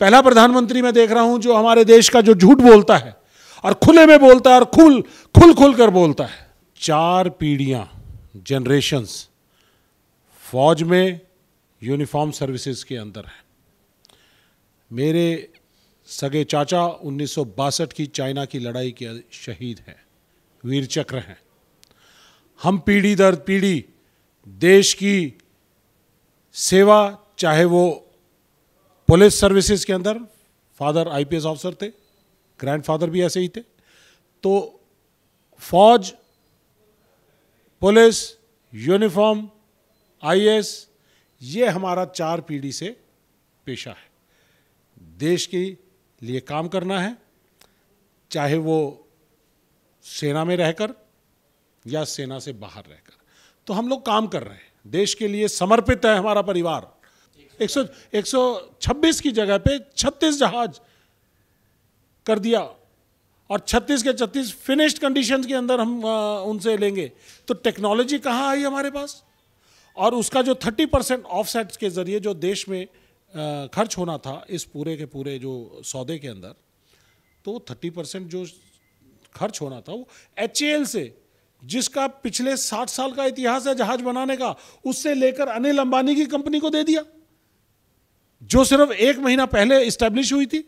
पहला प्रधानमंत्री मैं देख रहा हूं जो हमारे देश का जो झूठ बोलता है और खुले में बोलता है और खुल खुल खुल कर बोलता है चार पीढ़ियां जनरेशन्स फौज में यूनिफॉर्म सर्विसेज के अंदर है मेरे सगे चाचा उन्नीस की चाइना की लड़ाई के शहीद हैं वीर चक्र हैं हम पीढ़ी दर पीढ़ी देश की सेवा चाहे वो पुलिस सर्विसेज के अंदर फादर आईपीएस ऑफिसर थे ग्रैंडफादर भी ऐसे ही थे तो फौज पुलिस यूनिफॉर्म आईएएस ये हमारा चार पीढ़ी से पेशा है देश के लिए काम करना है चाहे वो सेना में रहकर या सेना से बाहर रहकर तो हम लोग काम कर रहे हैं देश के लिए समर्पित है हमारा परिवार एक सौ छब्बीस की जगह पे छत्तीस जहाज कर दिया और छत्तीस के छत्तीस फिनिश्ड कंडीशन के अंदर हम आ, उनसे लेंगे तो टेक्नोलॉजी कहाँ आई हमारे पास और उसका जो थर्टी परसेंट ऑफसेट के ज़रिए जो देश में आ, खर्च होना था इस पूरे के पूरे जो सौदे के अंदर तो थर्टी परसेंट जो खर्च होना था वो एच से जिसका पिछले साठ साल का इतिहास है जहाज बनाने का उससे लेकर अनिल अंबानी की कंपनी को दे दिया जो सिर्फ एक महीना पहले इस्टेब्लिश हुई थी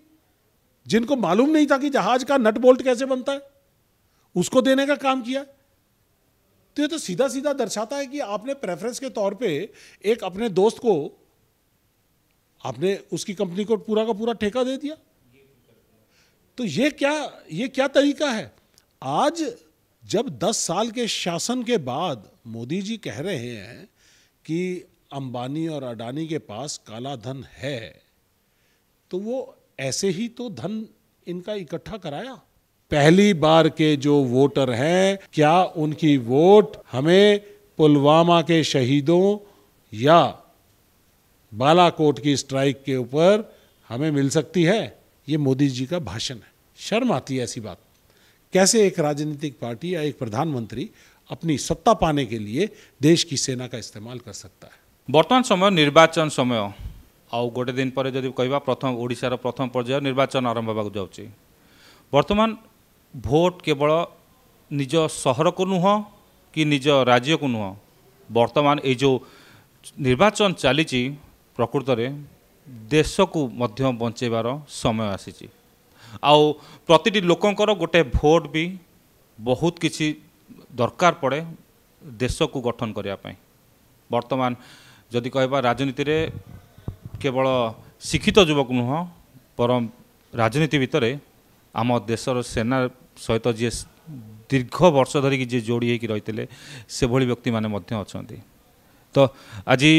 जिनको मालूम नहीं था कि जहाज का नट बोल्ट कैसे बनता है उसको देने का काम किया तो ये तो सीधा सीधा दर्शाता है कि आपने प्रेफरेंस के तौर पे एक अपने दोस्त को आपने उसकी कंपनी को पूरा का पूरा ठेका दे दिया तो ये क्या ये क्या तरीका है आज जब 10 साल के शासन के बाद मोदी जी कह रहे हैं कि अंबानी और अडानी के पास काला धन है तो वो ऐसे ही तो धन इनका इकट्ठा कराया पहली बार के जो वोटर हैं क्या उनकी वोट हमें पुलवामा के शहीदों या बालाकोट की स्ट्राइक के ऊपर हमें मिल सकती है ये मोदी जी का भाषण है शर्म आती है ऐसी बात कैसे एक राजनीतिक पार्टी या एक प्रधानमंत्री अपनी सत्ता पाने के लिए देश की सेना का इस्तेमाल कर सकता है ବର୍ତ୍ତମାନ ସମୟ ନିର୍ବାଚନ ସମୟ ଆଉ ଗୋଟେ ଦିନ ପରେ ଯଦି କହିବା ପ୍ରଥମ ଓଡ଼ିଶାର ପ୍ରଥମ ପର୍ଯ୍ୟାୟ ନିର୍ବାଚନ ଆରମ୍ଭ ହେବାକୁ ଯାଉଛି ବର୍ତ୍ତମାନ ଭୋଟ କେବଳ ନିଜ ସହରକୁ ନୁହଁ କି ନିଜ ରାଜ୍ୟକୁ ନୁହଁ ବର୍ତ୍ତମାନ ଏଇ ଯେଉଁ ନିର୍ବାଚନ ଚାଲିଛି ପ୍ରକୃତରେ ଦେଶକୁ ମଧ୍ୟ ବଞ୍ଚେଇବାର ସମୟ ଆସିଛି ଆଉ ପ୍ରତିଟି ଲୋକଙ୍କର ଗୋଟେ ଭୋଟ ବି ବହୁତ କିଛି ଦରକାର ପଡ଼େ ଦେଶକୁ ଗଠନ କରିବା ପାଇଁ ବର୍ତ୍ତମାନ ଯଦି କହିବା ରାଜନୀତିରେ କେବଳ ଶିକ୍ଷିତ ଯୁବକ ନୁହଁ ବରଂ ରାଜନୀତି ଭିତରେ ଆମ ଦେଶର ସେନା ସହିତ ଯିଏ ଦୀର୍ଘ ବର୍ଷ ଧରିକି ଯିଏ ଯୋଡ଼ି ହେଇକି ରହିଥିଲେ ସେଭଳି ବ୍ୟକ୍ତିମାନେ ମଧ୍ୟ ଅଛନ୍ତି ତ ଆଜି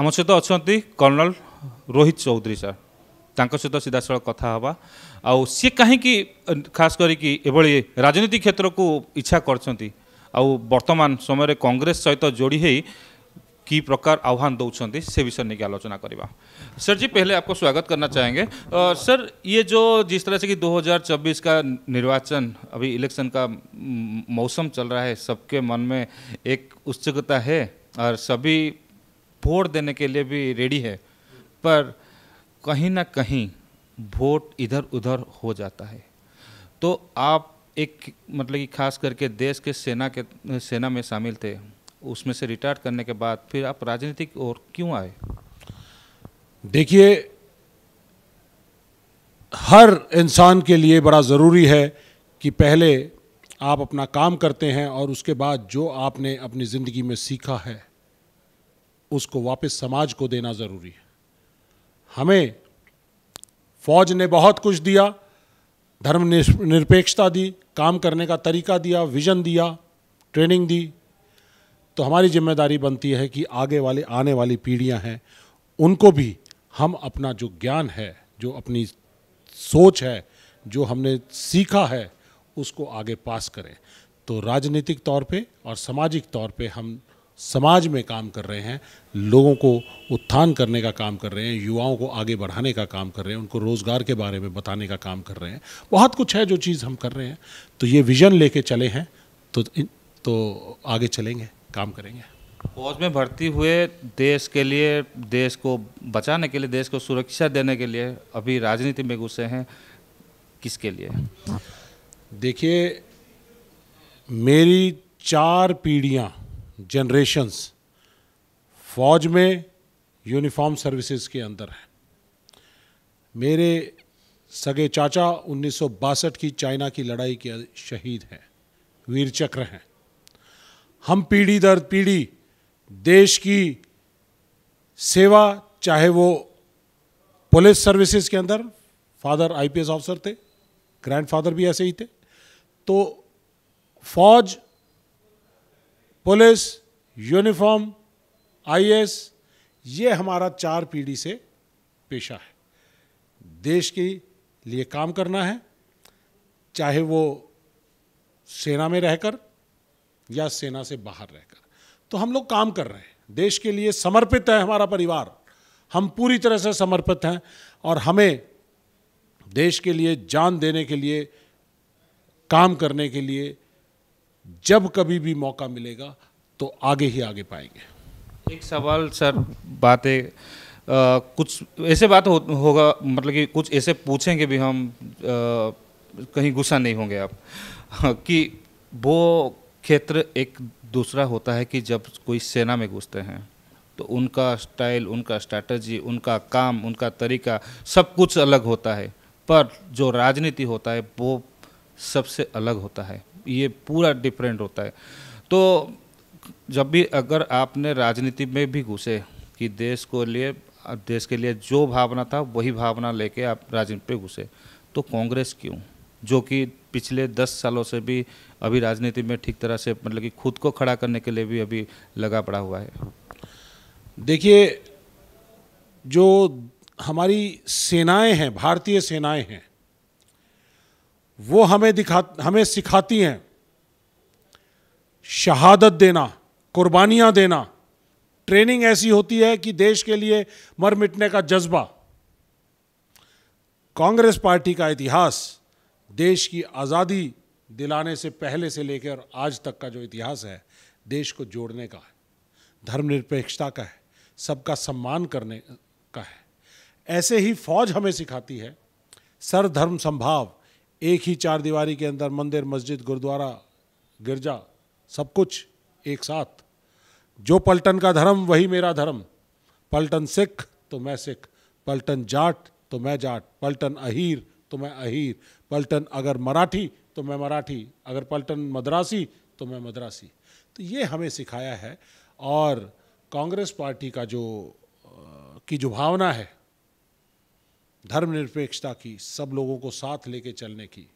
ଆମ ସହିତ ଅଛନ୍ତି କର୍ଣ୍ଣଲ ରୋହିତ ଚୌଧୁରୀ ସାର୍ ତାଙ୍କ ସହିତ ସିଧାସଳଖ କଥା ହେବା ଆଉ ସିଏ କାହିଁକି ଖାସ କରିକି ଏଭଳି ରାଜନୀତି କ୍ଷେତ୍ରକୁ ଇଚ୍ଛା କରିଛନ୍ତି ଆଉ ବର୍ତ୍ତମାନ ସମୟରେ କଂଗ୍ରେସ ସହିତ ଯୋଡ଼ି ହେଇ की प्रकार आह्वान दौरान से विषय नहीं आलोचना करवा सर जी पहले आपको स्वागत करना चाहेंगे आ, सर ये जो जिस तरह से कि 2024 का निर्वाचन अभी इलेक्शन का मौसम चल रहा है सबके मन में एक उत्सुकता है और सभी वोट देने के लिए भी रेडी है पर कहीं ना कहीं वोट इधर उधर हो जाता है तो आप एक मतलब कि खास करके देश के सेना के सेना में शामिल थे उसमें से रिटायर करने के बाद फिर आप राजनीतिक ओर क्यों आए देखिए हर इंसान के लिए बड़ा ज़रूरी है कि पहले आप अपना काम करते हैं और उसके बाद जो आपने अपनी ज़िंदगी में सीखा है उसको वापस समाज को देना ज़रूरी है हमें फौज ने बहुत कुछ दिया धर्म निरपेक्षता दी काम करने का तरीका दिया विज़न दिया ट्रेनिंग दी तो हमारी जिम्मेदारी बनती है कि आगे वाले आने वाली पीढ़ियां हैं उनको भी हम अपना जो ज्ञान है जो अपनी सोच है जो हमने सीखा है उसको आगे पास करें तो राजनीतिक तौर पे और सामाजिक तौर पे हम समाज में काम कर रहे हैं लोगों को उत्थान करने का काम कर रहे हैं युवाओं को आगे बढ़ाने का काम कर रहे हैं उनको रोज़गार के बारे में बताने का काम कर रहे हैं बहुत कुछ है जो चीज़ हम कर रहे हैं तो ये विज़न लेके चले हैं तो तो आगे चलेंगे काम करेंगे फौज में भर्ती हुए देश के लिए देश को बचाने के लिए देश को सुरक्षा देने के लिए अभी राजनीति में घुसे हैं किसके लिए देखिए मेरी चार पीढ़ियां जनरेशन्स फौज में यूनिफॉर्म सर्विसेज के अंदर है मेरे सगे चाचा उन्नीस की चाइना की लड़ाई के शहीद हैं वीर चक्र हैं हम पीढ़ी दर पीढ़ी देश की सेवा चाहे वो पुलिस सर्विसेज के अंदर फादर आईपीएस ऑफिसर थे ग्रैंडफादर भी ऐसे ही थे तो फौज पुलिस यूनिफॉर्म आईएएस ये हमारा चार पीढ़ी से पेशा है देश के लिए काम करना है चाहे वो सेना में रहकर या सेना से बाहर रहकर तो हम लोग काम कर रहे हैं देश के लिए समर्पित है हमारा परिवार हम पूरी तरह से समर्पित हैं और हमें देश के लिए जान देने के लिए काम करने के लिए जब कभी भी मौका मिलेगा तो आगे ही आगे पाएंगे एक सवाल सर बातें कुछ ऐसे बात हो, होगा मतलब कि कुछ ऐसे पूछेंगे भी हम आ, कहीं गुस्सा नहीं होंगे आप कि वो क्षेत्र एक दूसरा होता है कि जब कोई सेना में घुसते हैं तो उनका स्टाइल उनका स्ट्रैटेजी उनका काम उनका तरीका सब कुछ अलग होता है पर जो राजनीति होता है वो सबसे अलग होता है ये पूरा डिफरेंट होता है तो जब भी अगर आपने राजनीति में भी घुसे कि देश को लिए देश के लिए जो भावना था वही भावना लेके आप राजनीति पे घुसे तो कांग्रेस क्यों जो कि पिछले दस सालों से भी अभी राजनीति में ठीक तरह से मतलब कि खुद को खड़ा करने के लिए भी अभी लगा पड़ा हुआ है देखिए जो हमारी सेनाएं हैं भारतीय सेनाएं हैं वो हमें दिखा हमें सिखाती हैं शहादत देना कुर्बानियां देना ट्रेनिंग ऐसी होती है कि देश के लिए मर मिटने का जज्बा कांग्रेस पार्टी का इतिहास देश की आज़ादी दिलाने से पहले से लेकर आज तक का जो इतिहास है देश को जोड़ने का है धर्मनिरपेक्षता का है सबका सम्मान करने का है ऐसे ही फौज हमें सिखाती है धर्म संभाव एक ही चार दीवारी के अंदर मंदिर मस्जिद गुरुद्वारा गिरजा सब कुछ एक साथ जो पलटन का धर्म वही मेरा धर्म पलटन सिख तो मैं सिख पलटन जाट तो मैं जाट पलटन अहीर तो मैं अहीर पलटन अगर मराठी तो मैं मराठी अगर पलटन मद्रासी तो मैं मद्रासी तो ये हमें सिखाया है और कांग्रेस पार्टी का जो की जो भावना है धर्मनिरपेक्षता की सब लोगों को साथ लेके चलने की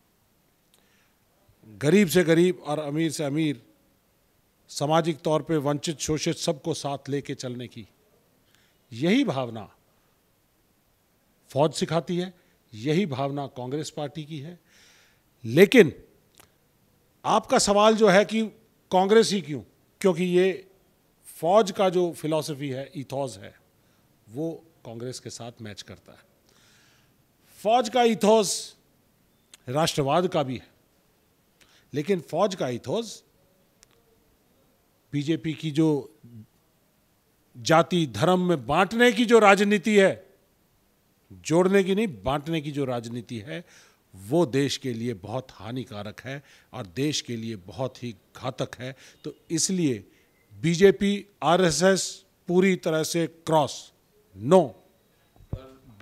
गरीब से गरीब और अमीर से अमीर सामाजिक तौर पे वंचित शोषित सबको साथ लेके चलने की यही भावना फौज सिखाती है यही भावना कांग्रेस पार्टी की है लेकिन आपका सवाल जो है कि कांग्रेस ही क्यों क्योंकि ये फौज का जो फिलॉसफी है इथॉज है वो कांग्रेस के साथ मैच करता है फौज का इथॉज राष्ट्रवाद का भी है लेकिन फौज का इथॉज बीजेपी की जो जाति धर्म में बांटने की जो राजनीति है जोड़ने की नहीं बांटने की जो राजनीति है वो देश के लिए बहुत हानिकारक है और देश के लिए बहुत ही घातक है तो इसलिए बीजेपी आरएसएस पूरी तरह से क्रॉस नो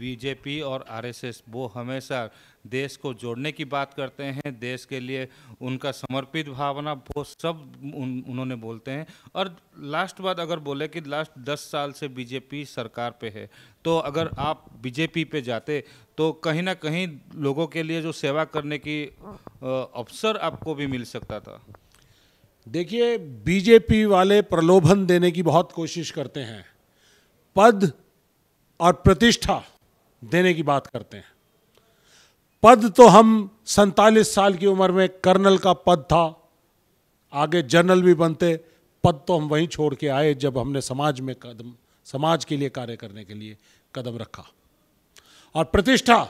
बीजेपी और आरएसएस वो हमेशा देश को जोड़ने की बात करते हैं देश के लिए उनका समर्पित भावना वो सब उन, उन्होंने बोलते हैं और लास्ट बात अगर बोले कि लास्ट दस साल से बीजेपी सरकार पे है तो अगर आप बीजेपी पे जाते तो कहीं ना कहीं लोगों के लिए जो सेवा करने की अवसर आपको भी मिल सकता था देखिए बीजेपी वाले प्रलोभन देने की बहुत कोशिश करते हैं पद और प्रतिष्ठा देने की बात करते हैं पद तो हम सैतालीस साल की उम्र में कर्नल का पद था आगे जनरल भी बनते पद तो हम वहीं छोड़ के आए जब हमने समाज में कदम समाज के लिए कार्य करने के लिए कदम रखा और प्रतिष्ठा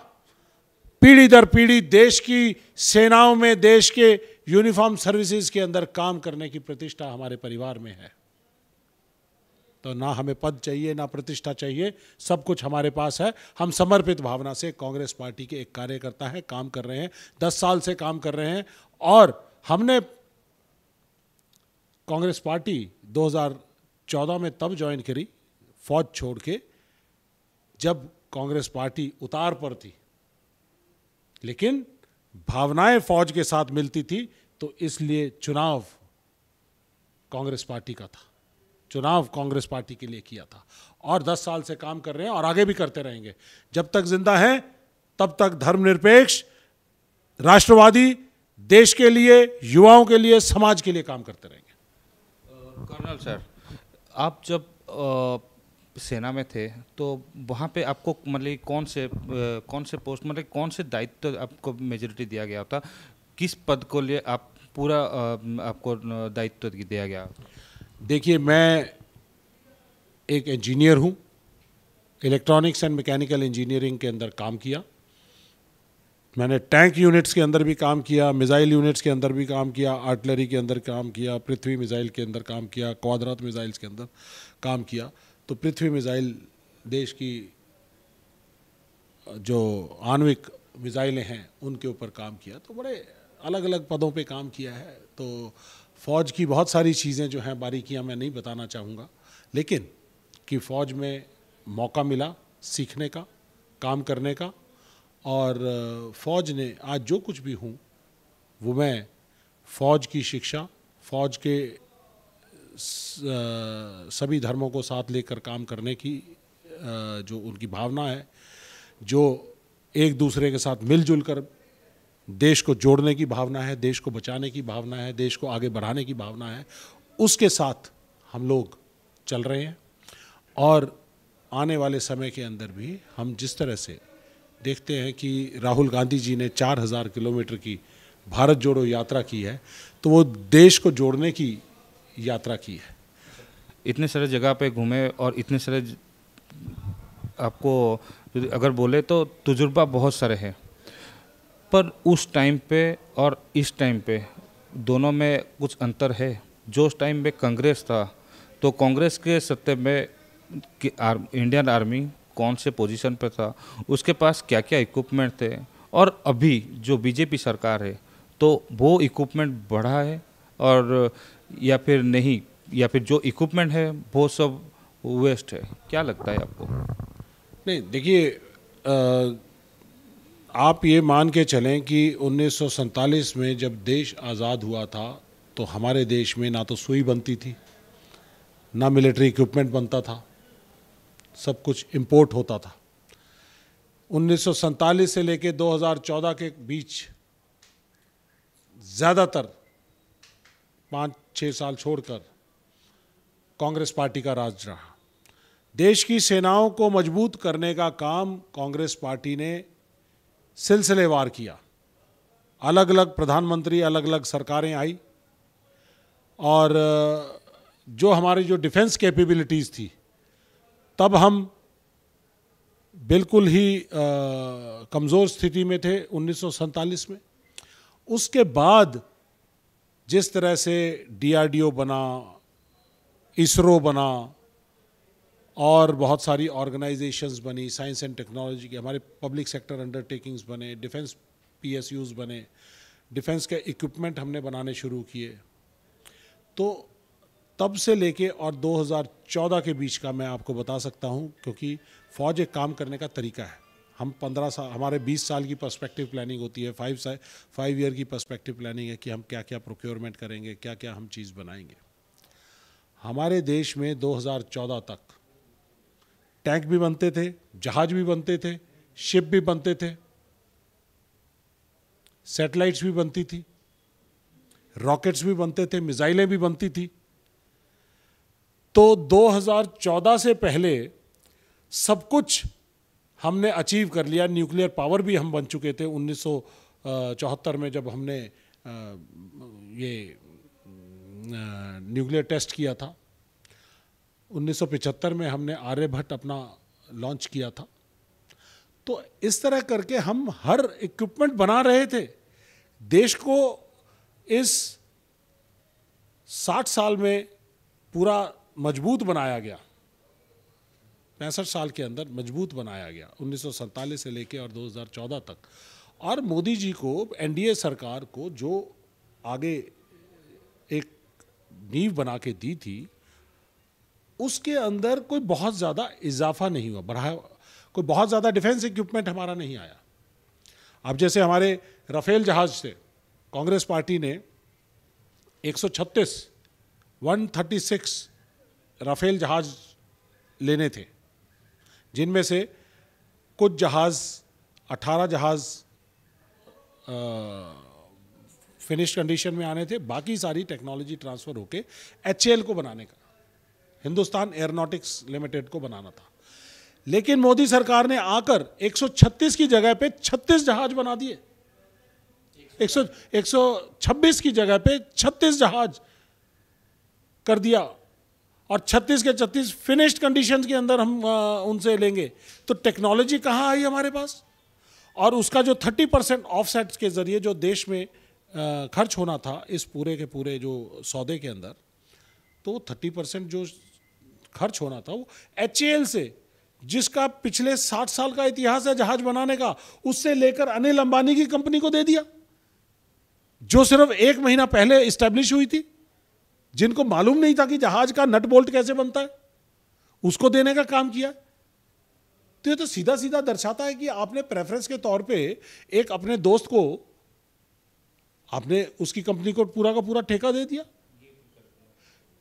पीढ़ी दर पीढ़ी देश की सेनाओं में देश के यूनिफॉर्म सर्विसेज के अंदर काम करने की प्रतिष्ठा हमारे परिवार में है तो ना हमें पद चाहिए ना प्रतिष्ठा चाहिए सब कुछ हमारे पास है हम समर्पित भावना से कांग्रेस पार्टी के एक कार्यकर्ता हैं काम कर रहे हैं दस साल से काम कर रहे हैं और हमने कांग्रेस पार्टी 2014 में तब ज्वाइन करी फौज छोड़ के जब कांग्रेस पार्टी उतार पर थी लेकिन भावनाएं फौज के साथ मिलती थी तो इसलिए चुनाव कांग्रेस पार्टी का था चुनाव कांग्रेस पार्टी के लिए किया था और 10 साल से काम कर रहे हैं और आगे भी करते रहेंगे जब तक जिंदा हैं तब तक धर्मनिरपेक्ष राष्ट्रवादी देश के लिए युवाओं के लिए समाज के लिए काम करते रहेंगे कर्नल सर आप जब आ, सेना में थे तो वहाँ पे आपको मतलब कौन से कौन से पोस्ट मतलब कौन से दायित्व तो आपको मेजोरिटी दिया गया था किस पद को लिए आप पूरा आपको दायित्व तो दिया गया देखिए मैं एक इंजीनियर हूँ इलेक्ट्रॉनिक्स एंड मैकेनिकल इंजीनियरिंग के अंदर काम किया मैंने टैंक यूनिट्स के अंदर भी काम किया मिज़ाइल यूनिट्स के अंदर भी काम किया आर्टिलरी के अंदर काम किया पृथ्वी मिज़ाइल के अंदर काम किया क्वाद्रात मिज़ाइल्स के अंदर काम किया तो पृथ्वी मिज़ाइल देश की जो आणविक मिज़ाइलें हैं उनके ऊपर काम किया तो बड़े अलग अलग पदों पे काम किया है तो फ़ौज की बहुत सारी चीज़ें जो हैं बारीकियां मैं नहीं बताना चाहूँगा लेकिन कि फ़ौज में मौका मिला सीखने का काम करने का और फ़ौज ने आज जो कुछ भी हूँ वो मैं फ़ौज की शिक्षा फ़ौज के सभी धर्मों को साथ लेकर काम करने की जो उनकी भावना है जो एक दूसरे के साथ मिलजुल कर देश को जोड़ने की भावना है देश को बचाने की भावना है देश को आगे बढ़ाने की भावना है उसके साथ हम लोग चल रहे हैं और आने वाले समय के अंदर भी हम जिस तरह से देखते हैं कि राहुल गांधी जी ने 4000 किलोमीटर की भारत जोड़ो यात्रा की है तो वो देश को जोड़ने की यात्रा की है इतने सारे जगह पे घूमे और इतने सारे आपको अगर बोले तो तजुर्बा बहुत सारे हैं पर उस टाइम पे और इस टाइम पे दोनों में कुछ अंतर है जो उस टाइम में कांग्रेस था तो कांग्रेस के सत्ते में कि आर, इंडियन आर्मी कौन से पोजीशन पर था उसके पास क्या क्या इक्विपमेंट थे और अभी जो बीजेपी सरकार है तो वो इक्विपमेंट बढ़ा है और या फिर नहीं या फिर जो इक्विपमेंट है वो सब वेस्ट है क्या लगता है आपको नहीं देखिए आप ये मान के चलें कि उन्नीस में जब देश आज़ाद हुआ था तो हमारे देश में ना तो सुई बनती थी ना मिलिट्री इक्विपमेंट बनता था सब कुछ इंपोर्ट होता था उन्नीस से लेके 2014 के बीच ज़्यादातर पाँच छः साल छोड़कर कांग्रेस पार्टी का राज रहा देश की सेनाओं को मजबूत करने का काम कांग्रेस पार्टी ने सिलसिलेवार किया अलग अलग प्रधानमंत्री अलग अलग सरकारें आई और जो हमारी जो डिफेंस कैपेबिलिटीज़ थी तब हम बिल्कुल ही कमज़ोर स्थिति में थे उन्नीस में उसके बाद जिस तरह से डीआरडीओ बना इसरो बना और बहुत सारी ऑर्गेनाइजेशंस बनी साइंस एंड टेक्नोलॉजी के हमारे पब्लिक सेक्टर अंडरटेकिंग्स बने डिफेंस पीएसयूज बने डिफेंस के इक्विपमेंट हमने बनाने शुरू किए तो तब से लेके और 2014 के बीच का मैं आपको बता सकता हूँ क्योंकि फ़ौज एक काम करने का तरीका है हम पंद्रह साल हमारे बीस साल की पर्सपेक्टिव प्लानिंग होती है फाइव साल फाइव ईयर की पर्सपेक्टिव प्लानिंग है कि हम क्या क्या प्रोक्योरमेंट करेंगे क्या क्या हम चीज़ बनाएंगे हमारे देश में 2014 तक टैंक भी बनते थे जहाज भी बनते थे शिप भी बनते थे सैटेलाइट्स भी बनती थी रॉकेट्स भी बनते थे मिज़ाइलें भी बनती थी तो 2014 से पहले सब कुछ हमने अचीव कर लिया न्यूक्लियर पावर भी हम बन चुके थे उन्नीस में जब हमने ये न्यूक्लियर टेस्ट किया था 1975 में हमने आर्यभट्ट अपना लॉन्च किया था तो इस तरह करके हम हर इक्विपमेंट बना रहे थे देश को इस 60 साल में पूरा मजबूत बनाया गया पैंसठ साल के अंदर मजबूत बनाया गया उन्नीस से लेकर और 2014 तक और मोदी जी को एनडीए सरकार को जो आगे एक नींव बना के दी थी उसके अंदर कोई बहुत ज़्यादा इजाफा नहीं हुआ बढ़ा कोई बहुत ज़्यादा डिफेंस इक्विपमेंट हमारा नहीं आया अब जैसे हमारे राफेल जहाज से कांग्रेस पार्टी ने 136 136 राफेल जहाज लेने थे जिनमें से कुछ जहाज 18 जहाज फिनिश कंडीशन में आने थे बाकी सारी टेक्नोलॉजी ट्रांसफ़र होके एच को बनाने का हिंदुस्तान एयरोनॉटिक्स लिमिटेड को बनाना था लेकिन मोदी सरकार ने आकर 136 की जगह पे 36 जहाज बना दिए 100 126 की जगह पे 36 जहाज कर दिया और 36 के 36 फिनिश्ड कंडीशंस के अंदर हम आ, उनसे लेंगे तो टेक्नोलॉजी कहाँ आई हमारे पास और उसका जो 30 परसेंट ऑफसेट के ज़रिए जो देश में आ, खर्च होना था इस पूरे के पूरे जो सौदे के अंदर तो 30 परसेंट जो खर्च होना था वो एच से जिसका पिछले साठ साल का इतिहास है जहाज बनाने का उससे लेकर अनिल अंबानी की कंपनी को दे दिया जो सिर्फ एक महीना पहले स्टैब्लिश हुई थी जिनको मालूम नहीं था कि जहाज का नट बोल्ट कैसे बनता है उसको देने का काम किया तो ये तो सीधा सीधा दर्शाता है कि आपने प्रेफरेंस के तौर पे एक अपने दोस्त को आपने उसकी कंपनी को पूरा का पूरा ठेका दे दिया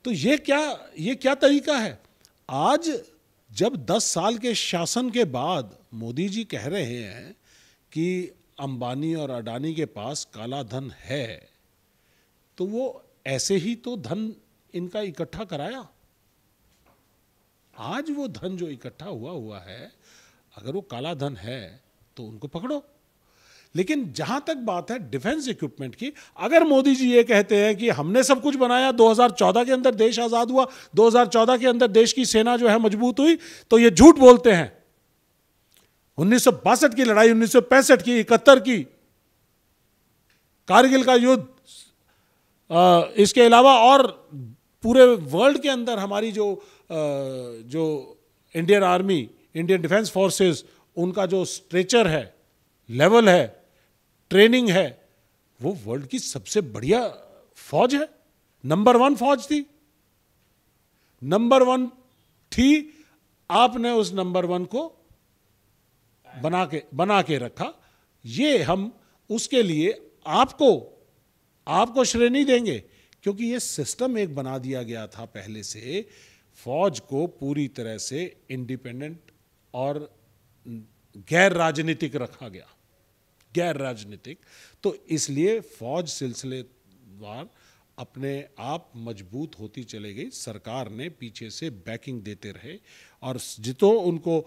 तो ये क्या ये क्या तरीका है आज जब 10 साल के शासन के बाद मोदी जी कह रहे हैं कि अंबानी और अडानी के पास काला धन है तो वो ऐसे ही तो धन इनका इकट्ठा कराया आज वो धन जो इकट्ठा हुआ हुआ है अगर वो काला धन है तो उनको पकड़ो लेकिन जहां तक बात है डिफेंस इक्विपमेंट की अगर मोदी जी ये कहते हैं कि हमने सब कुछ बनाया 2014 के अंदर देश आज़ाद हुआ 2014 के अंदर देश की सेना जो है मजबूत हुई तो ये झूठ बोलते हैं उन्नीस की लड़ाई उन्नीस की इकहत्तर की कारगिल का युद्ध इसके अलावा और पूरे वर्ल्ड के अंदर हमारी जो जो Indian army Indian defence forces उनका जो स्ट्रेचर है लेवल है ट्रेनिंग है वो वर्ल्ड की सबसे बढ़िया फौज है नंबर वन फौज थी नंबर वन थी आपने उस नंबर वन को बना के बना के रखा ये हम उसके लिए आपको आपको श्रेणी देंगे क्योंकि ये सिस्टम एक बना दिया गया था पहले से फौज को पूरी तरह से इंडिपेंडेंट और गैर राजनीतिक रखा गया गैर राजनीतिक तो इसलिए फौज सिलसिलेवार अपने आप मजबूत होती चली गई सरकार ने पीछे से बैकिंग देते रहे और जितो उनको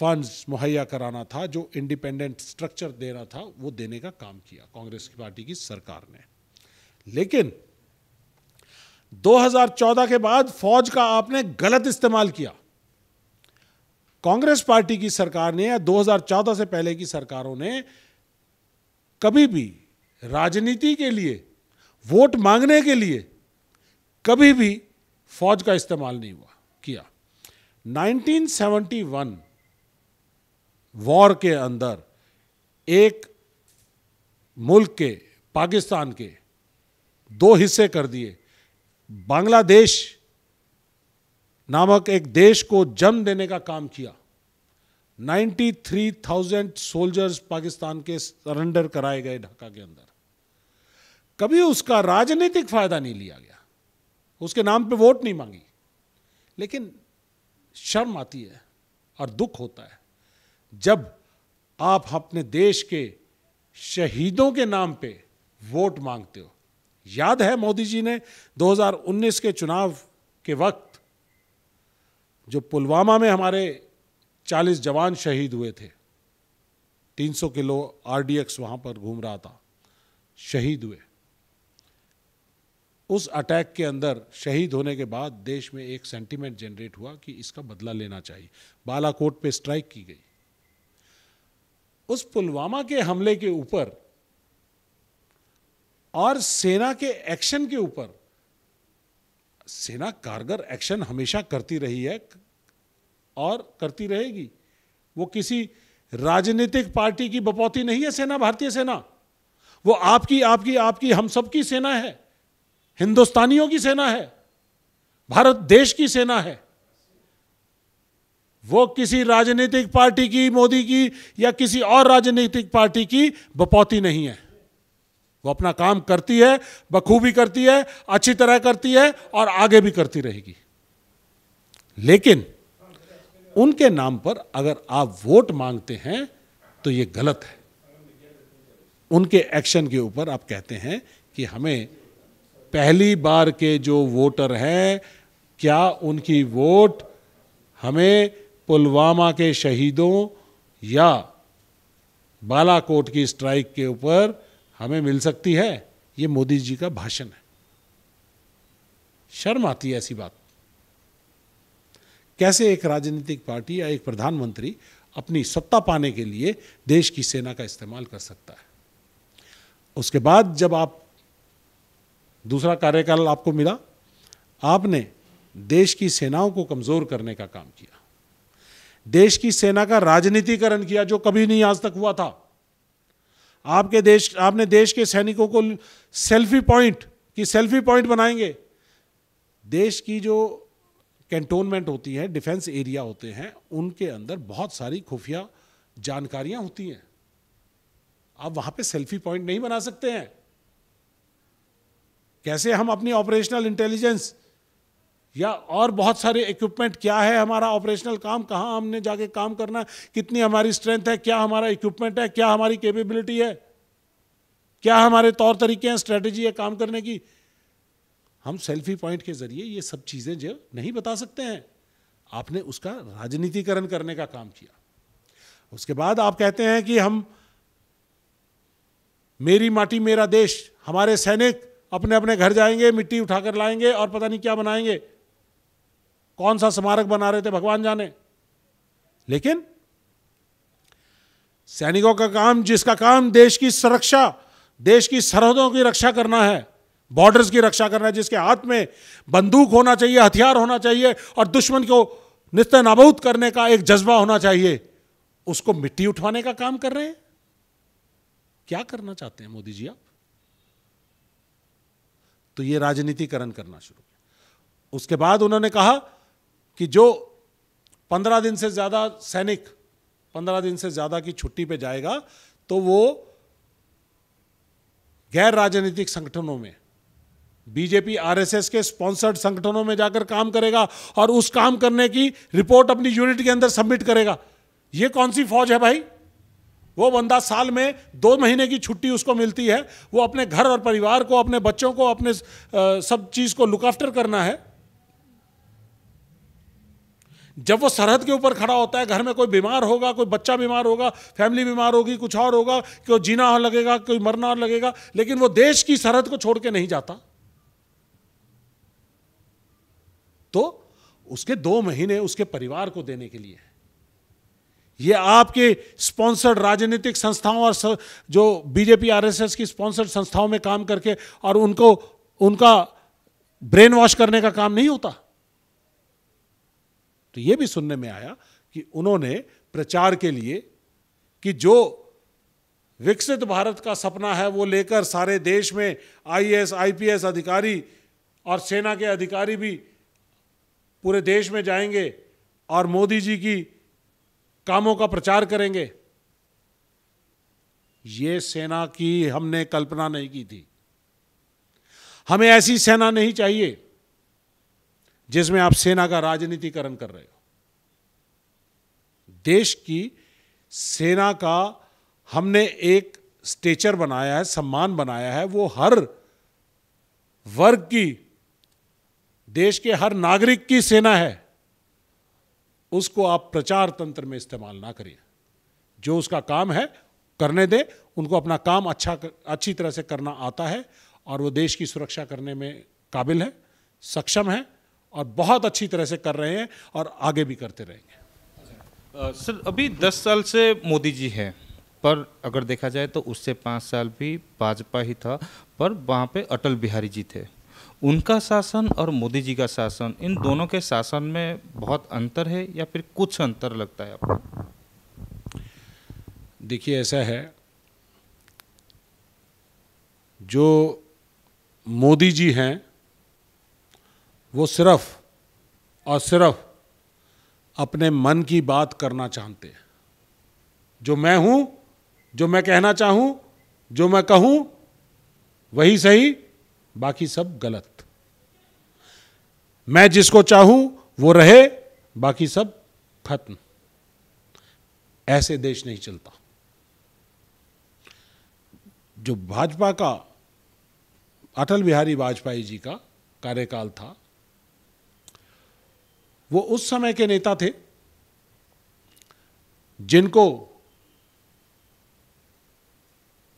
फंड्स मुहैया कराना था जो इंडिपेंडेंट स्ट्रक्चर देना था वो देने का काम किया कांग्रेस की पार्टी की सरकार ने लेकिन 2014 के बाद फौज का आपने गलत इस्तेमाल किया कांग्रेस पार्टी की सरकार ने या 2014 से पहले की सरकारों ने कभी भी राजनीति के लिए वोट मांगने के लिए कभी भी फौज का इस्तेमाल नहीं हुआ किया 1971 वॉर के अंदर एक मुल्क के पाकिस्तान के दो हिस्से कर दिए बांग्लादेश नामक एक देश को जन्म देने का काम किया 93,000 सोल्जर्स पाकिस्तान के सरेंडर कराए गए ढाका के अंदर कभी उसका राजनीतिक फायदा नहीं लिया गया उसके नाम पे वोट नहीं मांगी लेकिन शर्म आती है और दुख होता है जब आप अपने देश के शहीदों के नाम पे वोट मांगते हो याद है मोदी जी ने 2019 के चुनाव के वक्त जो पुलवामा में हमारे चालीस जवान शहीद हुए थे 300 किलो आरडीएक्स वहां पर घूम रहा था शहीद हुए उस अटैक के अंदर शहीद होने के बाद देश में एक सेंटीमेंट जनरेट हुआ कि इसका बदला लेना चाहिए बालाकोट पे स्ट्राइक की गई उस पुलवामा के हमले के ऊपर और सेना के एक्शन के ऊपर सेना कारगर एक्शन हमेशा करती रही है और करती रहेगी वो किसी राजनीतिक पार्टी की बपौती नहीं है सेना भारतीय सेना वो आपकी आपकी आपकी हम सबकी सेना है हिंदुस्तानियों की सेना है भारत देश की सेना है वो किसी राजनीतिक पार्टी की मोदी की या किसी और राजनीतिक पार्टी की बपौती नहीं है वो अपना काम करती है बखूबी करती है अच्छी तरह करती है और आगे भी करती रहेगी लेकिन उनके नाम पर अगर आप वोट मांगते हैं तो ये गलत है उनके एक्शन के ऊपर आप कहते हैं कि हमें पहली बार के जो वोटर हैं क्या उनकी वोट हमें पुलवामा के शहीदों या बालाकोट की स्ट्राइक के ऊपर हमें मिल सकती है ये मोदी जी का भाषण है शर्म आती है ऐसी बात कैसे एक राजनीतिक पार्टी या एक प्रधानमंत्री अपनी सत्ता पाने के लिए देश की सेना का इस्तेमाल कर सकता है उसके बाद जब आप दूसरा कार्यकाल आपको मिला आपने देश की सेनाओं को कमज़ोर करने का काम किया देश की सेना का राजनीतिकरण किया जो कभी नहीं आज तक हुआ था आपके देश आपने देश के सैनिकों को सेल्फी पॉइंट की सेल्फी पॉइंट बनाएंगे देश की जो कैंटोनमेंट होती है डिफेंस एरिया होते हैं उनके अंदर बहुत सारी खुफिया जानकारियां होती हैं आप वहां पे सेल्फी पॉइंट नहीं बना सकते हैं कैसे हम अपनी ऑपरेशनल इंटेलिजेंस या और बहुत सारे इक्विपमेंट क्या है हमारा ऑपरेशनल काम कहाँ हमने जाके काम करना है कितनी हमारी स्ट्रेंथ है क्या हमारा इक्विपमेंट है क्या हमारी कैपेबिलिटी है क्या हमारे तौर तरीके हैं स्ट्रेटेजी है काम करने की हम सेल्फी पॉइंट के जरिए ये सब चीज़ें जो नहीं बता सकते हैं आपने उसका राजनीतिकरण करने का काम किया उसके बाद आप कहते हैं कि हम मेरी माटी मेरा देश हमारे सैनिक अपने अपने घर जाएंगे मिट्टी उठाकर लाएंगे और पता नहीं क्या बनाएंगे कौन सा स्मारक बना रहे थे भगवान जाने लेकिन सैनिकों का काम जिसका काम देश की सुरक्षा देश की सरहदों की रक्षा करना है बॉर्डर्स की रक्षा करना है जिसके हाथ में बंदूक होना चाहिए हथियार होना चाहिए और दुश्मन को नित्य नाबूद करने का एक जज्बा होना चाहिए उसको मिट्टी उठवाने का काम कर रहे हैं क्या करना चाहते हैं मोदी जी आप तो ये राजनीतिकरण करना शुरू किया उसके बाद उन्होंने कहा कि जो पंद्रह दिन से ज़्यादा सैनिक पंद्रह दिन से ज़्यादा की छुट्टी पे जाएगा तो वो गैर राजनीतिक संगठनों में बीजेपी आरएसएस के स्पॉन्सर्ड संगठनों में जाकर काम करेगा और उस काम करने की रिपोर्ट अपनी यूनिट के अंदर सबमिट करेगा ये कौन सी फौज है भाई वो बंदा साल में दो महीने की छुट्टी उसको मिलती है वो अपने घर और परिवार को अपने बच्चों को अपने सब चीज को लुक आफ्टर करना है जब वो सरहद के ऊपर खड़ा होता है घर में कोई बीमार होगा कोई बच्चा बीमार होगा फैमिली बीमार होगी कुछ और होगा कोई जीना और लगेगा कोई मरना और लगेगा लेकिन वो देश की सरहद को छोड़ के नहीं जाता तो उसके दो महीने उसके परिवार को देने के लिए ये आपके स्पॉन्सर्ड राजनीतिक संस्थाओं और जो बीजेपी आरएसएस की स्पॉन्सर्ड संस्थाओं में काम करके और उनको उनका ब्रेन वॉश करने का काम नहीं होता तो ये भी सुनने में आया कि उन्होंने प्रचार के लिए कि जो विकसित भारत का सपना है वो लेकर सारे देश में आईएएस आईपीएस अधिकारी और सेना के अधिकारी भी पूरे देश में जाएंगे और मोदी जी की कामों का प्रचार करेंगे ये सेना की हमने कल्पना नहीं की थी हमें ऐसी सेना नहीं चाहिए जिसमें आप सेना का राजनीतिकरण कर रहे हो देश की सेना का हमने एक स्टेचर बनाया है सम्मान बनाया है वो हर वर्ग की देश के हर नागरिक की सेना है उसको आप प्रचार तंत्र में इस्तेमाल ना करिए जो उसका काम है करने दे उनको अपना काम अच्छा अच्छी तरह से करना आता है और वो देश की सुरक्षा करने में काबिल है सक्षम है और बहुत अच्छी तरह से कर रहे हैं और आगे भी करते रहेंगे सर अभी दस साल से मोदी जी हैं पर अगर देखा जाए तो उससे पाँच साल भी भाजपा ही था पर वहाँ पे अटल बिहारी जी थे उनका शासन और मोदी जी का शासन इन दोनों के शासन में बहुत अंतर है या फिर कुछ अंतर लगता है आपको देखिए ऐसा है जो मोदी जी हैं वो सिर्फ और सिर्फ अपने मन की बात करना चाहते हैं जो मैं हूं जो मैं कहना चाहूं जो मैं कहूं वही सही बाकी सब गलत मैं जिसको चाहूं वो रहे बाकी सब खत्म ऐसे देश नहीं चलता जो भाजपा का अटल बिहारी वाजपेयी जी का कार्यकाल था वो उस समय के नेता थे जिनको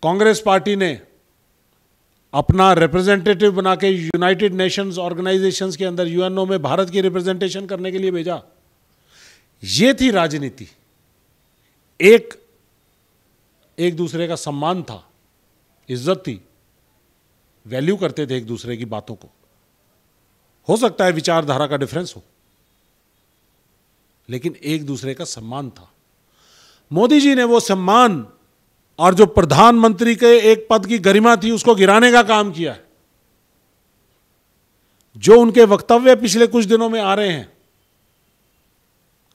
कांग्रेस पार्टी ने अपना रिप्रेजेंटेटिव बना के यूनाइटेड नेशंस ऑर्गेनाइजेशन के अंदर यूएनओ में भारत की रिप्रेजेंटेशन करने के लिए भेजा ये थी राजनीति एक एक दूसरे का सम्मान था इज्जत थी वैल्यू करते थे एक दूसरे की बातों को हो सकता है विचारधारा का डिफरेंस हो लेकिन एक दूसरे का सम्मान था मोदी जी ने वो सम्मान और जो प्रधानमंत्री के एक पद की गरिमा थी उसको गिराने का काम किया है जो उनके वक्तव्य पिछले कुछ दिनों में आ रहे हैं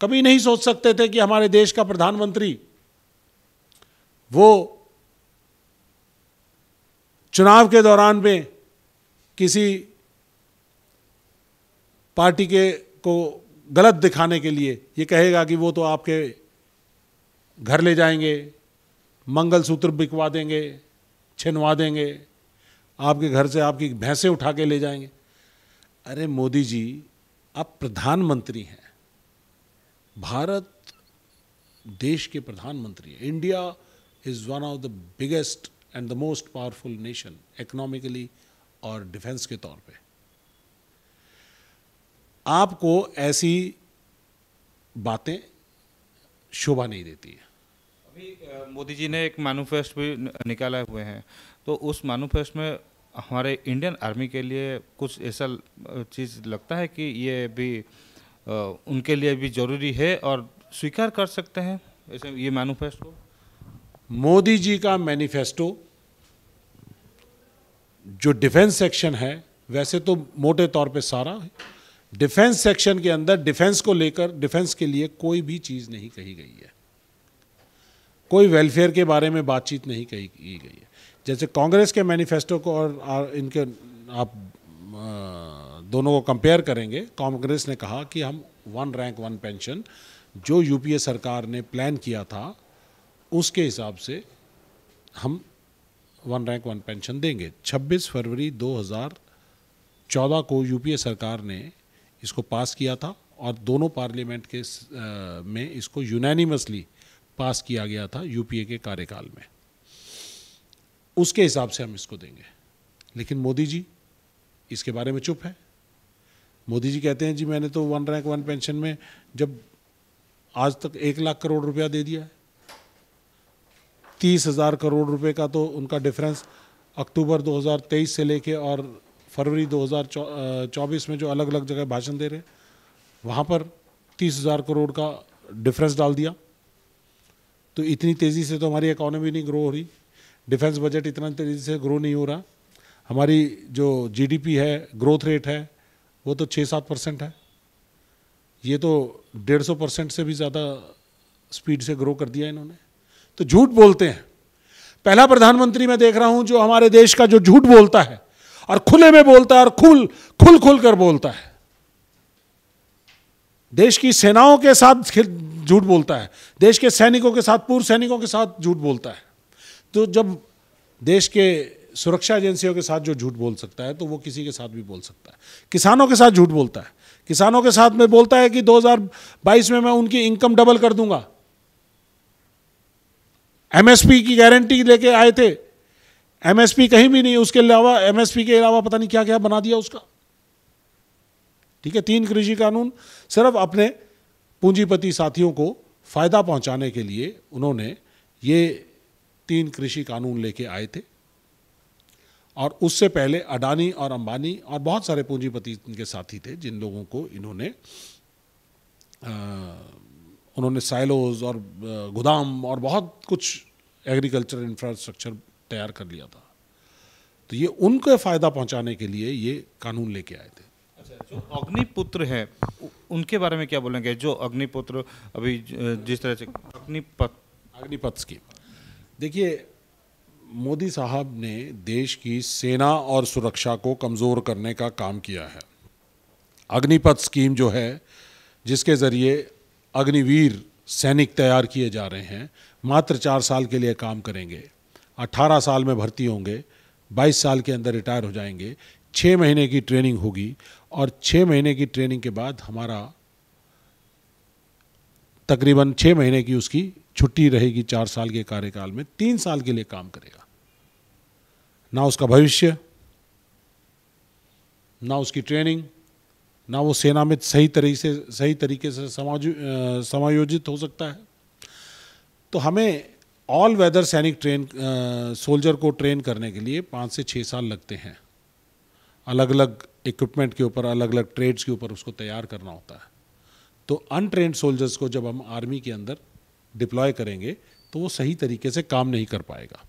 कभी नहीं सोच सकते थे कि हमारे देश का प्रधानमंत्री वो चुनाव के दौरान में किसी पार्टी के को गलत दिखाने के लिए ये कहेगा कि वो तो आपके घर ले जाएंगे मंगलसूत्र बिकवा देंगे छिनवा देंगे आपके घर से आपकी भैंसें उठा के ले जाएंगे अरे मोदी जी आप प्रधानमंत्री हैं भारत देश के प्रधानमंत्री हैं India is one of the biggest and the most powerful nation economically और डिफेंस के तौर पे आपको ऐसी बातें शोभा नहीं देती है अभी मोदी जी ने एक मैनुफेस्ट भी निकाला हुए हैं तो उस मैनुफेस्ट में हमारे इंडियन आर्मी के लिए कुछ ऐसा चीज़ लगता है कि ये भी उनके लिए भी जरूरी है और स्वीकार कर सकते हैं ऐसे ये मैनुफेस्टो मोदी जी का मैनिफेस्टो जो डिफेंस सेक्शन है वैसे तो मोटे तौर पे सारा डिफेंस सेक्शन के अंदर डिफेंस को लेकर डिफेंस के लिए कोई भी चीज़ नहीं कही गई है कोई वेलफेयर के बारे में बातचीत नहीं कही की गई है जैसे कांग्रेस के मैनिफेस्टो को और इनके आप दोनों को कंपेयर करेंगे कांग्रेस ने कहा कि हम वन रैंक वन पेंशन जो यूपीए सरकार ने प्लान किया था उसके हिसाब से हम वन रैंक वन पेंशन देंगे 26 फरवरी 2014 को यूपीए सरकार ने इसको पास किया था और दोनों पार्लियामेंट के में इसको यूनानिमसली पास किया गया था यूपीए के कार्यकाल में उसके हिसाब से हम इसको देंगे लेकिन मोदी जी इसके बारे में चुप है मोदी जी कहते हैं जी मैंने तो वन रैंक वन पेंशन में जब आज तक एक लाख करोड़ रुपया दे दिया है तीस हज़ार करोड़ रुपए का तो उनका डिफरेंस अक्टूबर 2023 से लेके और फरवरी 2024 में जो अलग अलग जगह भाषण दे रहे वहाँ पर तीस हज़ार करोड़ का डिफरेंस डाल दिया तो इतनी तेज़ी से तो हमारी इकोनॉमी नहीं ग्रो हो रही डिफेंस बजट इतना तेज़ी से ग्रो नहीं हो रहा हमारी जो जीडीपी है ग्रोथ रेट है वो तो छः सात परसेंट है ये तो डेढ़ सौ परसेंट से भी ज़्यादा स्पीड से ग्रो कर दिया इन्होंने तो झूठ बोलते हैं पहला प्रधानमंत्री मैं देख रहा हूं जो हमारे देश का जो झूठ बोलता है और खुले में बोलता है और खुल खुल खुल कर बोलता है देश की सेनाओं के साथ झूठ बोलता है देश के सैनिकों के साथ पूर्व सैनिकों के साथ झूठ बोलता है तो जब देश के सुरक्षा एजेंसियों के साथ जो झूठ बोल सकता है तो वो किसी के साथ भी बोल सकता है किसानों के साथ झूठ बोलता है किसानों के साथ में बोलता है कि 2022 में मैं उनकी इनकम डबल कर दूंगा एमएसपी की गारंटी लेके आए थे एमएसपी कहीं भी नहीं उसके अलावा एमएसपी के अलावा पता नहीं क्या क्या बना दिया उसका ठीक है तीन कृषि कानून सिर्फ अपने पूंजीपति साथियों को फ़ायदा पहुंचाने के लिए उन्होंने ये तीन कृषि कानून लेके आए थे और उससे पहले अडानी और अंबानी और बहुत सारे पूंजीपति इनके साथी थे जिन लोगों को इन्होंने आ, उन्होंने साइलोज और गोदाम और बहुत कुछ एग्रीकल्चर इंफ्रास्ट्रक्चर तैयार कर लिया था तो ये उनको फ़ायदा पहुंचाने के लिए ये कानून लेके आए थे जो अग्निपुत्र हैं उनके बारे में क्या बोलेंगे जो अग्निपुत्र अभी जिस तरह से अग्निपथ अग्निपथ की देखिए मोदी साहब ने देश की सेना और सुरक्षा को कमज़ोर करने का काम किया है अग्निपथ स्कीम जो है जिसके ज़रिए अग्निवीर सैनिक तैयार किए जा रहे हैं मात्र चार साल के लिए काम करेंगे 18 साल में भर्ती होंगे 22 साल के अंदर रिटायर हो जाएंगे छः महीने की ट्रेनिंग होगी और छः महीने की ट्रेनिंग के बाद हमारा तकरीबन छः महीने की उसकी छुट्टी रहेगी चार साल के कार्यकाल में तीन साल के लिए काम करेगा ना उसका भविष्य ना उसकी ट्रेनिंग ना वो सेना में सही तरीके से सही तरीके से समायोजित हो सकता है तो हमें ऑल वेदर सैनिक ट्रेन सोल्जर को ट्रेन करने के लिए पाँच से छः साल लगते हैं अलग अलग इक्विपमेंट के ऊपर अलग अलग ट्रेड्स के ऊपर उसको तैयार करना होता है तो अनट्रेंड सोल्जर्स को जब हम आर्मी के अंदर डिप्लॉय करेंगे तो वो सही तरीके से काम नहीं कर पाएगा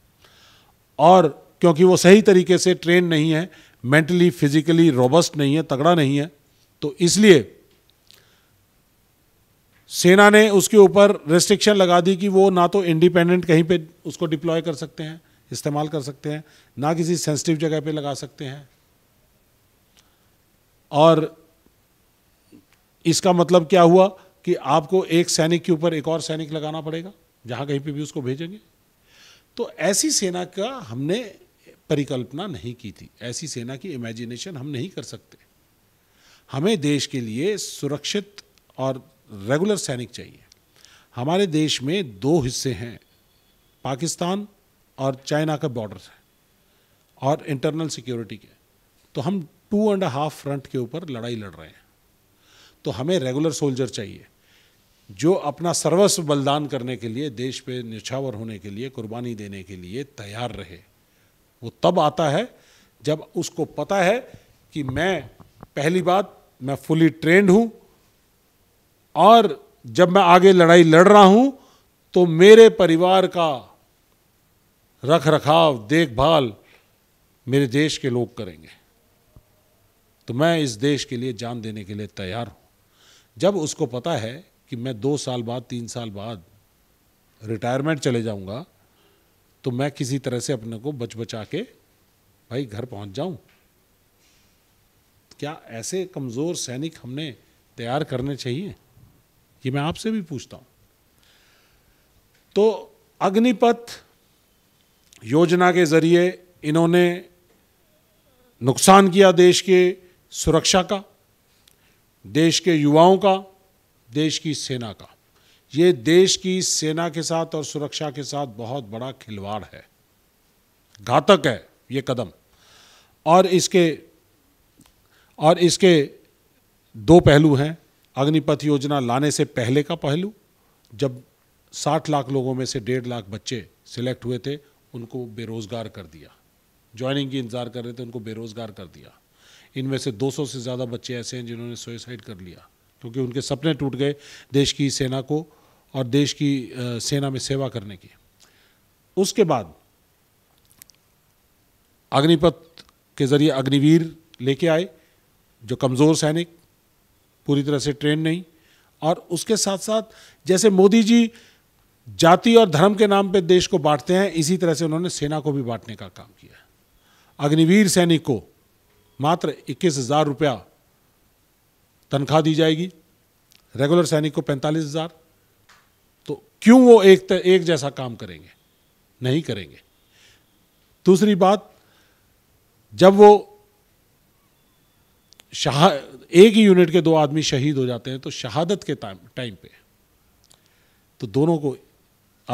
और क्योंकि वो सही तरीके से ट्रेन नहीं है मेंटली फिजिकली रोबस्ट नहीं है तगड़ा नहीं है तो इसलिए सेना ने उसके ऊपर रेस्ट्रिक्शन लगा दी कि वो ना तो इंडिपेंडेंट कहीं पे उसको डिप्लॉय कर सकते हैं इस्तेमाल कर सकते हैं ना किसी सेंसिटिव जगह पे लगा सकते हैं और इसका मतलब क्या हुआ कि आपको एक सैनिक के ऊपर एक और सैनिक लगाना पड़ेगा जहाँ कहीं पे भी उसको भेजेंगे तो ऐसी सेना का हमने परिकल्पना नहीं की थी ऐसी सेना की इमेजिनेशन हम नहीं कर सकते हमें देश के लिए सुरक्षित और रेगुलर सैनिक चाहिए हमारे देश में दो हिस्से हैं पाकिस्तान और चाइना का बॉर्डर है और इंटरनल सिक्योरिटी के तो हम टू एंड हाफ फ्रंट के ऊपर लड़ाई लड़ रहे हैं तो हमें रेगुलर सोल्जर चाहिए जो अपना सर्वस्व बलिदान करने के लिए देश पे निछावर होने के लिए कुर्बानी देने के लिए तैयार रहे वो तब आता है जब उसको पता है कि मैं पहली बात मैं फुली ट्रेंड हूँ और जब मैं आगे लड़ाई लड़ रहा हूँ तो मेरे परिवार का रख रखाव देखभाल मेरे देश के लोग करेंगे तो मैं इस देश के लिए जान देने के लिए तैयार हूँ जब उसको पता है कि मैं दो साल बाद तीन साल बाद रिटायरमेंट चले जाऊँगा तो मैं किसी तरह से अपने को बच बचा के भाई घर पहुँच जाऊँ क्या ऐसे कमज़ोर सैनिक हमने तैयार करने चाहिए ये मैं आपसे भी पूछता हूँ तो अग्निपथ योजना के ज़रिए इन्होंने नुकसान किया देश के सुरक्षा का देश के युवाओं का देश की सेना का ये देश की सेना के साथ और सुरक्षा के साथ बहुत बड़ा खिलवाड़ है घातक है ये कदम और इसके और इसके दो पहलू हैं अग्निपथ योजना लाने से पहले का पहलू जब 60 लाख लोगों में से डेढ़ लाख बच्चे सिलेक्ट हुए थे उनको बेरोज़गार कर दिया ज्वाइनिंग की इंतज़ार कर रहे थे उनको बेरोज़गार कर दिया इनमें से 200 से ज़्यादा बच्चे ऐसे हैं जिन्होंने सुइसाइड कर लिया क्योंकि उनके सपने टूट गए देश की सेना को और देश की सेना में सेवा करने की उसके बाद अग्निपथ के ज़रिए अग्निवीर लेके आए जो कमज़ोर सैनिक पूरी तरह से ट्रेन नहीं और उसके साथ साथ जैसे मोदी जी जाति और धर्म के नाम पे देश को बांटते हैं इसी तरह से उन्होंने सेना को भी बांटने का काम किया अग्निवीर सैनिक को मात्र इक्कीस हज़ार रुपया तनख्वाह दी जाएगी रेगुलर सैनिक को पैंतालीस हज़ार तो क्यों वो एक एक जैसा काम करेंगे नहीं करेंगे दूसरी बात जब वो शाह एक ही यूनिट के दो आदमी शहीद हो जाते हैं तो शहादत के टाइम टाइम पे तो दोनों को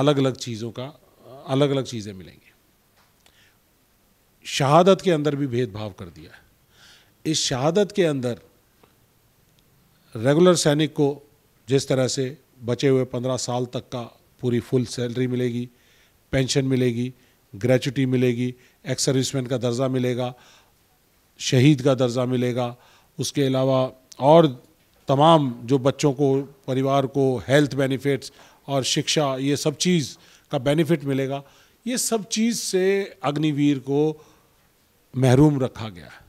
अलग अलग चीज़ों का अलग अलग चीज़ें मिलेंगी शहादत के अंदर भी भेदभाव कर दिया है इस शहादत के अंदर रेगुलर सैनिक को जिस तरह से बचे हुए पंद्रह साल तक का पूरी फुल सैलरी मिलेगी पेंशन मिलेगी ग्रेचुटी मिलेगी एक्स सर्विसमैन का दर्जा मिलेगा शहीद का दर्जा मिलेगा उसके अलावा और तमाम जो बच्चों को परिवार को हेल्थ बेनिफिट्स और शिक्षा ये सब चीज़ का बेनिफिट मिलेगा ये सब चीज़ से अग्निवीर को महरूम रखा गया है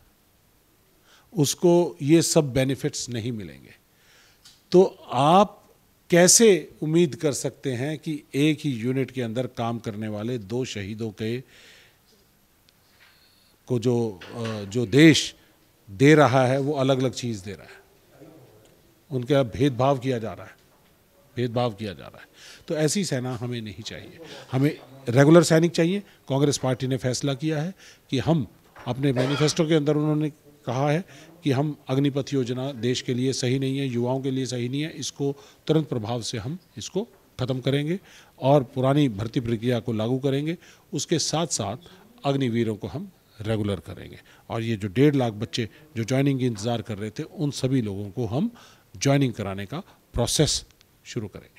उसको ये सब बेनिफिट्स नहीं मिलेंगे तो आप कैसे उम्मीद कर सकते हैं कि एक ही यूनिट के अंदर काम करने वाले दो शहीदों के को जो जो देश दे रहा है वो अलग अलग चीज़ दे रहा है उनका भेदभाव किया जा रहा है भेदभाव किया जा रहा है तो ऐसी सेना हमें नहीं चाहिए हमें रेगुलर सैनिक चाहिए कांग्रेस पार्टी ने फैसला किया है कि हम अपने मैनिफेस्टो के अंदर उन्होंने कहा है कि हम अग्निपथ योजना देश के लिए सही नहीं है युवाओं के लिए सही नहीं है इसको तुरंत प्रभाव से हम इसको ख़त्म करेंगे और पुरानी भर्ती प्रक्रिया को लागू करेंगे उसके साथ साथ अग्निवीरों को हम रेगुलर करेंगे और ये जो डेढ़ लाख बच्चे जो ज्वाइनिंग के इंतज़ार कर रहे थे उन सभी लोगों को हम ज्वाइनिंग कराने का प्रोसेस शुरू करेंगे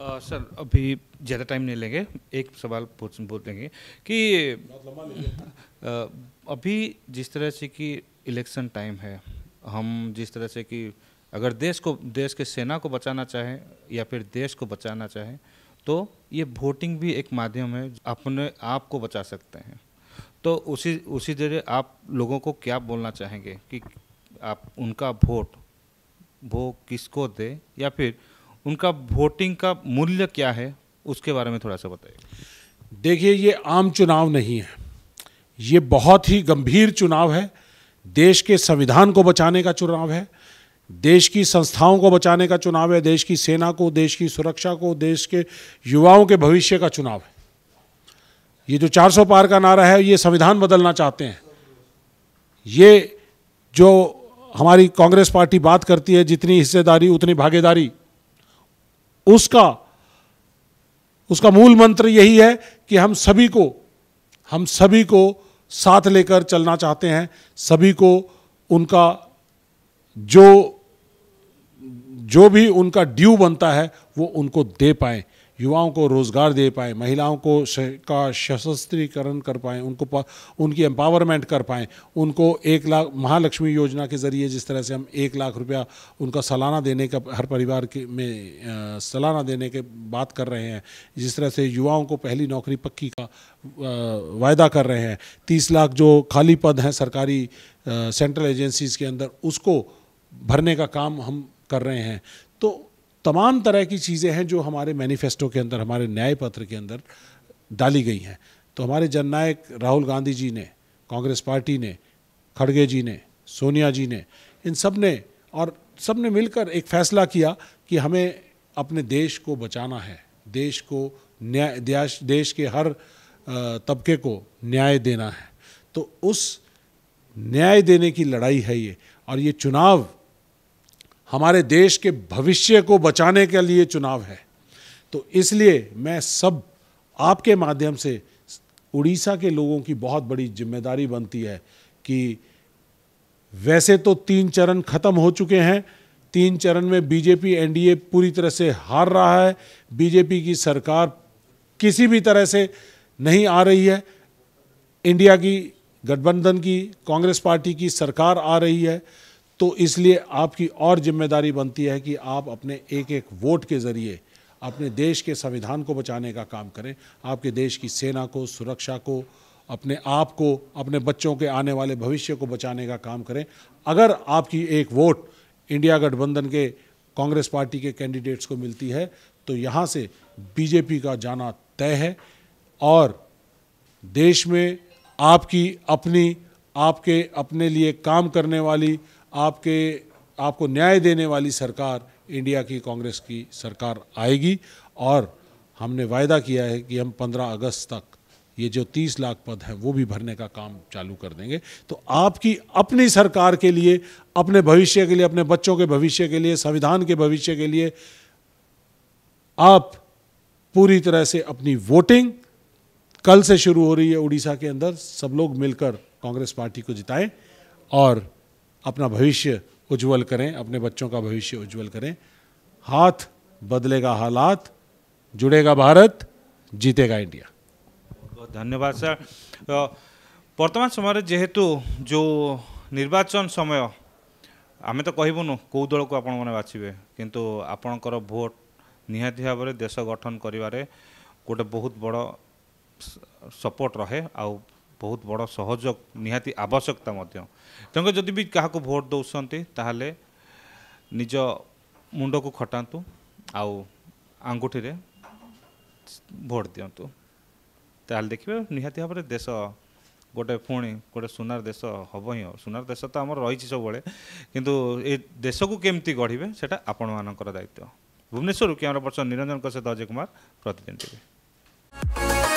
आ, सर अभी ज़्यादा टाइम नहीं लेंगे एक सवाल पूछ लेंगे कि आ, अभी जिस तरह से कि इलेक्शन टाइम है हम जिस तरह से कि अगर देश को देश के सेना को बचाना चाहें या फिर देश को बचाना चाहें तो ये वोटिंग भी एक माध्यम है अपने आप को बचा सकते हैं तो उसी उसी जरिए आप लोगों को क्या बोलना चाहेंगे कि आप उनका वोट वो किसको दे या फिर उनका वोटिंग का मूल्य क्या है उसके बारे में थोड़ा सा बताइए देखिए ये आम चुनाव नहीं है ये बहुत ही गंभीर चुनाव है देश के संविधान को बचाने का चुनाव है देश की संस्थाओं को बचाने का चुनाव है देश की सेना को देश की सुरक्षा को देश के युवाओं के भविष्य का चुनाव है ये जो 400 पार का नारा है ये संविधान बदलना चाहते हैं ये जो हमारी कांग्रेस पार्टी बात करती है जितनी हिस्सेदारी उतनी भागीदारी उसका उसका मूल मंत्र यही है कि हम सभी को हम सभी को साथ लेकर चलना चाहते हैं सभी को उनका जो जो भी उनका ड्यू बनता है वो उनको दे पाएँ युवाओं को रोज़गार दे पाएँ महिलाओं को का सशस्त्रीकरण कर पाएँ उनको उनकी एम्पावरमेंट कर पाएँ उनको एक लाख महालक्ष्मी योजना के ज़रिए जिस तरह से हम एक लाख रुपया उनका सालाना देने का हर परिवार के में सालाना देने के बात कर रहे हैं जिस तरह से युवाओं को पहली नौकरी पक्की का वायदा कर रहे हैं तीस लाख जो खाली पद हैं सरकारी सेंट्रल एजेंसीज़ के अंदर उसको भरने का काम हम कर रहे हैं तमाम तरह की चीज़ें हैं जो हमारे मैनिफेस्टो के अंदर हमारे न्याय पत्र के अंदर डाली गई हैं तो हमारे जननायक राहुल गांधी जी ने कांग्रेस पार्टी ने खड़गे जी ने सोनिया जी ने इन सब ने और सब ने मिलकर एक फैसला किया कि हमें अपने देश को बचाना है देश को न्याय देश के हर तबके को न्याय देना है तो उस न्याय देने की लड़ाई है ये और ये चुनाव हमारे देश के भविष्य को बचाने के लिए चुनाव है तो इसलिए मैं सब आपके माध्यम से उड़ीसा के लोगों की बहुत बड़ी जिम्मेदारी बनती है कि वैसे तो तीन चरण खत्म हो चुके हैं तीन चरण में बीजेपी एनडीए पूरी तरह से हार रहा है बीजेपी की सरकार किसी भी तरह से नहीं आ रही है इंडिया की गठबंधन की कांग्रेस पार्टी की सरकार आ रही है तो इसलिए आपकी और जिम्मेदारी बनती है कि आप अपने एक एक वोट के ज़रिए अपने देश के संविधान को बचाने का काम करें आपके देश की सेना को सुरक्षा को अपने आप को अपने बच्चों के आने वाले भविष्य को बचाने का काम करें अगर आपकी एक वोट इंडिया गठबंधन के कांग्रेस पार्टी के कैंडिडेट्स को मिलती है तो यहाँ से बीजेपी का जाना तय है और देश में आपकी अपनी आपके अपने लिए काम करने वाली आपके आपको न्याय देने वाली सरकार इंडिया की कांग्रेस की सरकार आएगी और हमने वायदा किया है कि हम 15 अगस्त तक ये जो 30 लाख पद है वो भी भरने का काम चालू कर देंगे तो आपकी अपनी सरकार के लिए अपने भविष्य के लिए अपने बच्चों के भविष्य के लिए संविधान के भविष्य के लिए आप पूरी तरह से अपनी वोटिंग कल से शुरू हो रही है उड़ीसा के अंदर सब लोग मिलकर कांग्रेस पार्टी को जिताएं और अपना भविष्य उज्जवल करें अपने बच्चों का भविष्य उज्जवल करें हाथ बदलेगा हालात जुड़ेगा भारत जीतेगा इंडिया बहुत बहुत धन्यवाद सर वर्तमान समय जेहेतु जो निर्वाचन समय आम तो कहूनु कौ दल को आपचे कि आपणकर भोट निहाती भाव देश गठन कर गोटे बहुत बड़ सपोर्ट रहे आ ବହୁତ ବଡ଼ ସହଯୋଗ ନିହାତି ଆବଶ୍ୟକତା ମଧ୍ୟ ତେଣୁ ଯଦି ବି କାହାକୁ ଭୋଟ୍ ଦେଉଛନ୍ତି ତାହେଲେ ନିଜ ମୁଣ୍ଡକୁ ଖଟାନ୍ତୁ ଆଉ ଆଙ୍ଗୁଠିରେ ଭୋଟ୍ ଦିଅନ୍ତୁ ତାହେଲେ ଦେଖିବେ ନିହାତି ଭାବରେ ଦେଶ ଗୋଟେ ପୁଣି ଗୋଟେ ସୁନାର ଦେଶ ହେବ ହିଁ ହେବ ସୁନାର ଦେଶ ତ ଆମର ରହିଛି ସବୁବେଳେ କିନ୍ତୁ ଏ ଦେଶକୁ କେମିତି ଗଢ଼ିବେ ସେଇଟା ଆପଣମାନଙ୍କର ଦାୟିତ୍ୱ ଭୁବନେଶ୍ୱରରୁ କ୍ୟାମେରା ପର୍ସନ ନିରଞ୍ଜନଙ୍କ ସହିତ ଅଜୟ କୁମାର ପ୍ରତିଦିନ ଟିଭି